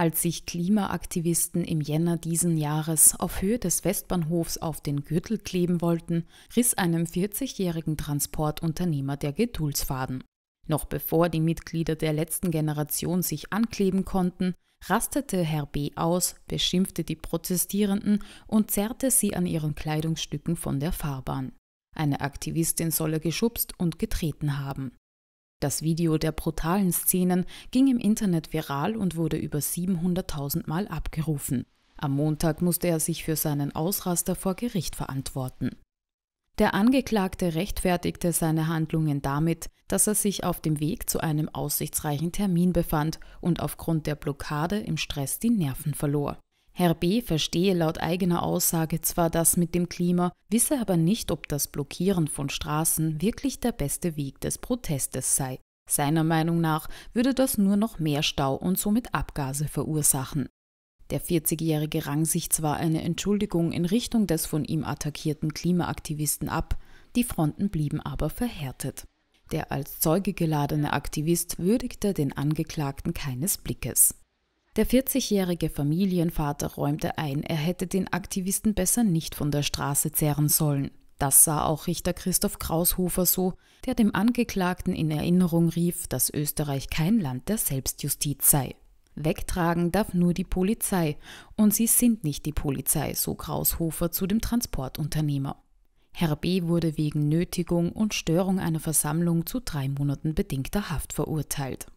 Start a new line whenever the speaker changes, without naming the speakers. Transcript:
als sich Klimaaktivisten im Jänner diesen Jahres auf Höhe des Westbahnhofs auf den Gürtel kleben wollten, riss einem 40-jährigen Transportunternehmer der Geduldsfaden. Noch bevor die Mitglieder der letzten Generation sich ankleben konnten, rastete Herr B. aus, beschimpfte die Protestierenden und zerrte sie an ihren Kleidungsstücken von der Fahrbahn. Eine Aktivistin solle geschubst und getreten haben. Das Video der brutalen Szenen ging im Internet viral und wurde über 700.000 Mal abgerufen. Am Montag musste er sich für seinen Ausraster vor Gericht verantworten. Der Angeklagte rechtfertigte seine Handlungen damit, dass er sich auf dem Weg zu einem aussichtsreichen Termin befand und aufgrund der Blockade im Stress die Nerven verlor. Herr B. verstehe laut eigener Aussage zwar das mit dem Klima, wisse aber nicht, ob das Blockieren von Straßen wirklich der beste Weg des Protestes sei. Seiner Meinung nach würde das nur noch mehr Stau und somit Abgase verursachen. Der 40-Jährige rang sich zwar eine Entschuldigung in Richtung des von ihm attackierten Klimaaktivisten ab, die Fronten blieben aber verhärtet. Der als Zeuge geladene Aktivist würdigte den Angeklagten keines Blickes. Der 40-jährige Familienvater räumte ein, er hätte den Aktivisten besser nicht von der Straße zehren sollen. Das sah auch Richter Christoph Kraushofer so, der dem Angeklagten in Erinnerung rief, dass Österreich kein Land der Selbstjustiz sei. Wegtragen darf nur die Polizei, und sie sind nicht die Polizei, so Kraushofer zu dem Transportunternehmer. Herr B. wurde wegen Nötigung und Störung einer Versammlung zu drei Monaten bedingter Haft verurteilt.